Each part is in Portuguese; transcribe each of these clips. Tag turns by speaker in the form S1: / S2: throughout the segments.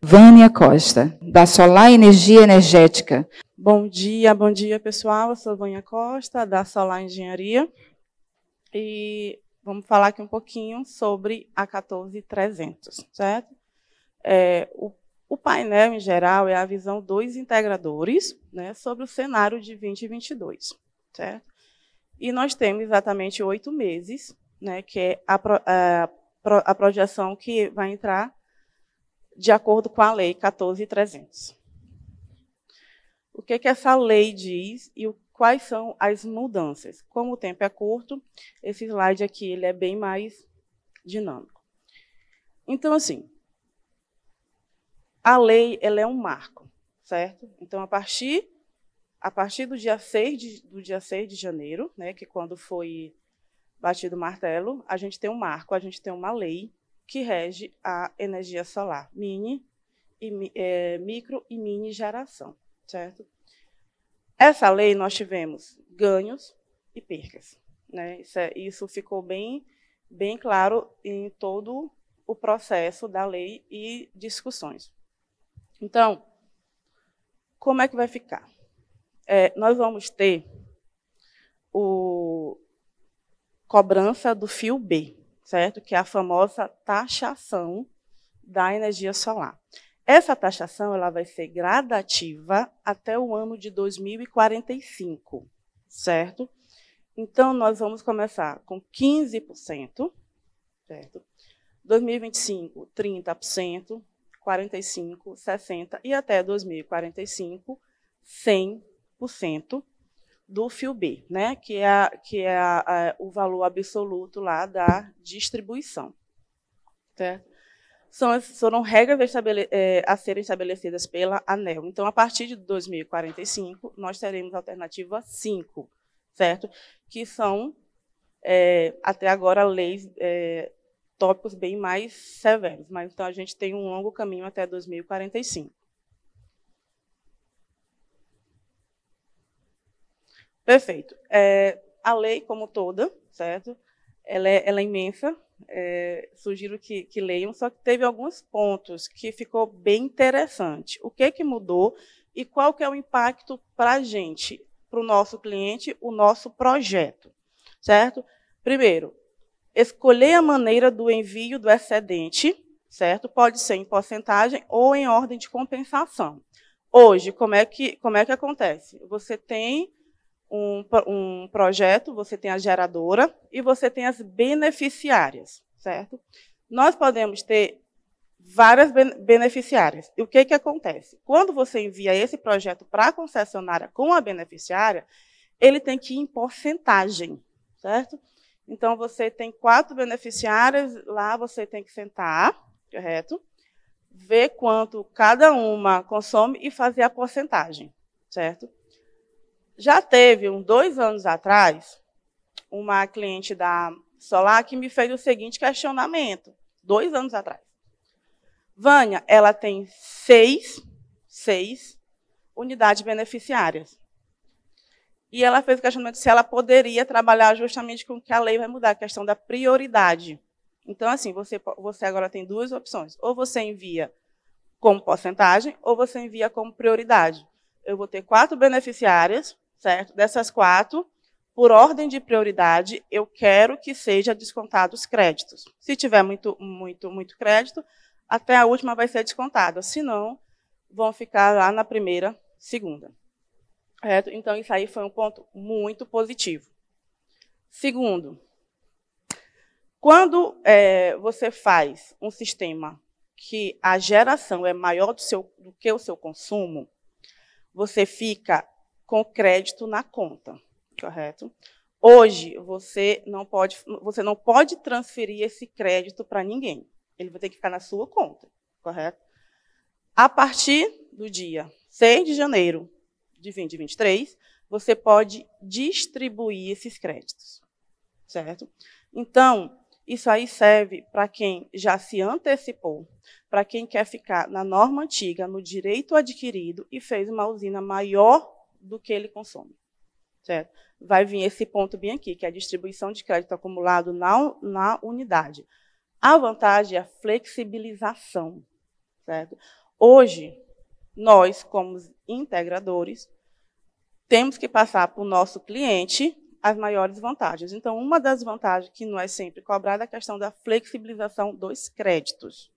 S1: Vânia Costa, da Solar Energia Energética. Bom dia, bom dia pessoal. Eu sou Vânia Costa, da Solar Engenharia. E vamos falar aqui um pouquinho sobre a 14300, certo? É, o, o, painel, em geral, é a visão dos integradores né, sobre o cenário de 2022, certo? E nós temos exatamente oito meses, né, que é a, a, a projeção que vai entrar de acordo com a Lei 14300. O que, que essa lei diz e quais são as mudanças? Como o tempo é curto, esse slide aqui ele é bem mais dinâmico. Então, assim, a lei ela é um marco, certo? Então, a partir, a partir do, dia 6 de, do dia 6 de janeiro, né, que é quando foi batido o martelo, a gente tem um marco, a gente tem uma lei que rege a energia solar mini e, é, micro e mini geração, certo? Essa lei nós tivemos ganhos e percas, né? Isso, é, isso ficou bem bem claro em todo o processo da lei e discussões. Então, como é que vai ficar? É, nós vamos ter o cobrança do fio B, certo? Que é a famosa taxação da energia solar. Essa taxação ela vai ser gradativa até o ano de 2045, certo? Então nós vamos começar com 15%, certo? 2025, 30%, 45, 60 e até 2045, 100% do fio B, né? que é, que é a, a, o valor absoluto lá da distribuição. Certo? Tá? São, foram regras estabele, é, a serem estabelecidas pela ANEL. Então, a partir de 2045, nós teremos a alternativa 5, certo? que são, é, até agora, leis, é, tópicos bem mais severos. Mas, então, a gente tem um longo caminho até 2045. Perfeito. É, a lei, como toda, certo? Ela é, ela é imensa. É, sugiro que, que, leiam, só que teve alguns pontos que ficou bem interessante. O que é que mudou e qual que é o impacto para a gente, para o nosso cliente, o nosso projeto, certo? Primeiro, escolher a maneira do envio do excedente, certo? Pode ser em porcentagem ou em ordem de compensação. Hoje, como é que, como é que acontece? Você tem um, um projeto, você tem a geradora e você tem as beneficiárias, certo? Nós podemos ter várias beneficiárias. E o que, que acontece? Quando você envia esse projeto para a concessionária com a beneficiária, ele tem que ir em porcentagem, certo? Então, você tem quatro beneficiárias, lá você tem que sentar, correto? Ver quanto cada uma consome e fazer a porcentagem, certo? Já teve, uns dois anos atrás, uma cliente da Solar que me fez o seguinte questionamento, dois anos atrás. Vânia, ela tem seis, seis unidades beneficiárias. E ela fez o questionamento se ela poderia trabalhar justamente com o que a lei vai mudar, a questão da prioridade. Então, assim, você, você agora tem duas opções. Ou você envia como porcentagem, ou você envia como prioridade. Eu vou ter quatro beneficiárias, certo? Dessas quatro, por ordem de prioridade, eu quero que seja descontados créditos. Se tiver muito, muito, muito crédito, até a última vai ser descontada. Se não, vão ficar lá na primeira, segunda. Certo? Então, isso aí foi um ponto muito positivo. Segundo, quando é, você faz um sistema que a geração é maior do, seu, do que o seu consumo, você fica com crédito na conta, correto? Hoje você não pode, você não pode transferir esse crédito para ninguém. Ele vai ter que ficar na sua conta, correto? A partir do dia 6 de janeiro de 2023, você pode distribuir esses créditos, certo? Então, isso aí serve para quem já se antecipou, para quem quer ficar na norma antiga, no direito adquirido e fez uma usina maior do que ele consome. Certo? Vai vir esse ponto bem aqui, que é a distribuição de crédito acumulado na, na unidade. A vantagem é a flexibilização. Certo? Hoje, nós, como integradores, temos que passar para o nosso cliente as maiores vantagens. Então, uma das vantagens que não é sempre cobrada é a questão da flexibilização dos créditos.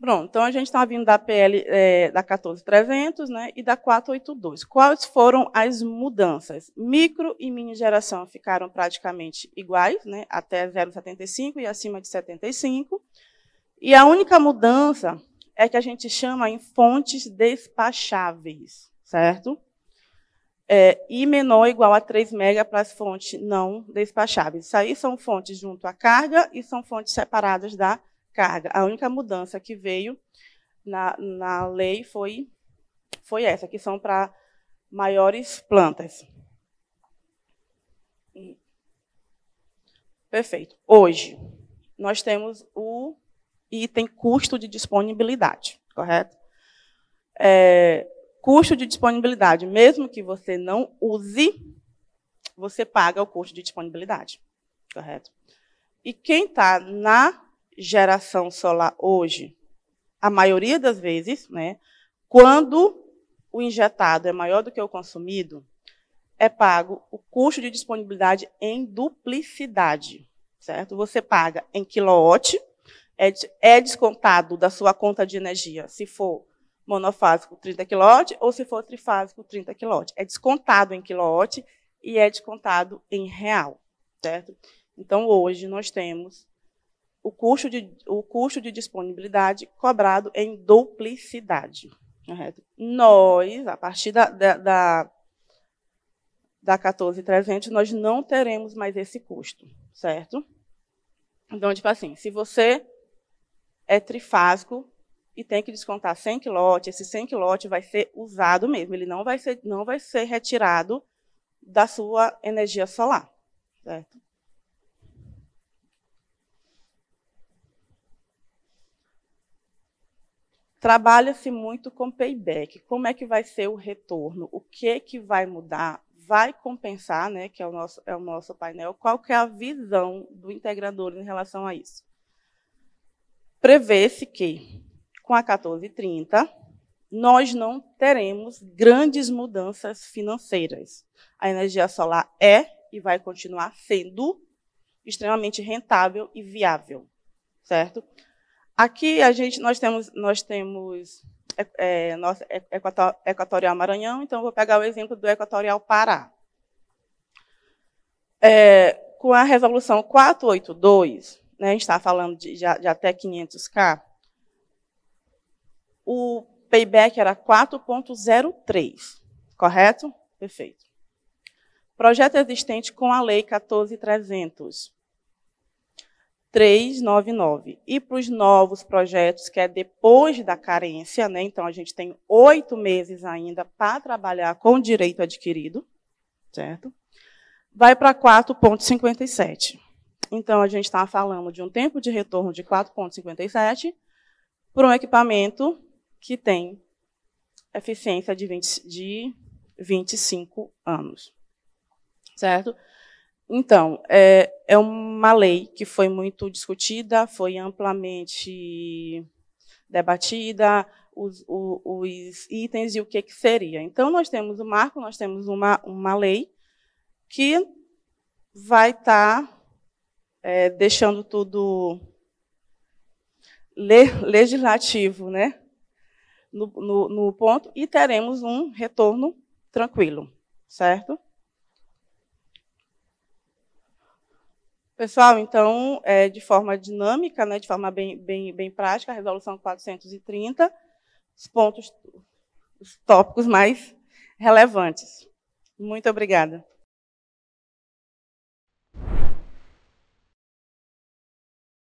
S1: Pronto, então a gente está vindo da PL é, da 14300 né, e da 482. Quais foram as mudanças? Micro e mini geração ficaram praticamente iguais, né, até 0,75 e acima de 75. E a única mudança é que a gente chama em fontes despacháveis, certo? É, e menor ou igual a 3 mega para as fontes não despacháveis. Isso aí são fontes junto à carga e são fontes separadas da carga. A única mudança que veio na, na lei foi, foi essa, que são para maiores plantas. Perfeito. Hoje, nós temos o item custo de disponibilidade, correto? É, custo de disponibilidade, mesmo que você não use, você paga o custo de disponibilidade, correto? E quem está na geração solar hoje, a maioria das vezes, né, quando o injetado é maior do que o consumido, é pago o custo de disponibilidade em duplicidade, certo? Você paga em quilowatt, é, é descontado da sua conta de energia, se for monofásico 30 quilowatt ou se for trifásico 30 quilowatt. É descontado em quilowatt e é descontado em real, certo? Então hoje nós temos o custo de, o custo de disponibilidade cobrado em duplicidade. Correto? Nós, a partir da, da, da, da 14.300, nós não teremos mais esse custo, certo? Então, tipo assim, se você é trifásico e tem que descontar 100 quilote, esse 100 quilote vai ser usado mesmo, ele não vai ser, não vai ser retirado da sua energia solar, certo? Trabalha-se muito com payback. Como é que vai ser o retorno? O que que vai mudar? Vai compensar, né, que é o nosso é o nosso painel. Qual que é a visão do integrador em relação a isso? Prevê-se que com a 1430 nós não teremos grandes mudanças financeiras. A energia solar é e vai continuar sendo extremamente rentável e viável, certo? Aqui a gente nós temos nós temos é, é, é equatorial Maranhão, então vou pegar o exemplo do equatorial Pará. É, com a resolução 482, né, a gente está falando de, de, de até 500k, o payback era 4.03, correto? Perfeito. Projeto existente com a Lei 14300. 399. E para os novos projetos, que é depois da carência, né? então a gente tem oito meses ainda para trabalhar com direito adquirido, certo? Vai para 4,57. Então, a gente está falando de um tempo de retorno de 4,57 para um equipamento que tem eficiência de, 20, de 25 anos. Certo? Então, é, é uma lei que foi muito discutida, foi amplamente debatida, os, os, itens e o que, que seria. Então, nós temos o marco, nós temos uma, uma lei que vai estar tá, é, deixando tudo le, legislativo né? No, no, no ponto e teremos um retorno tranquilo, certo? Pessoal, então, é, de forma dinâmica, né, de forma bem, bem, bem prática, a resolução 430, os pontos, os tópicos mais relevantes. Muito obrigada.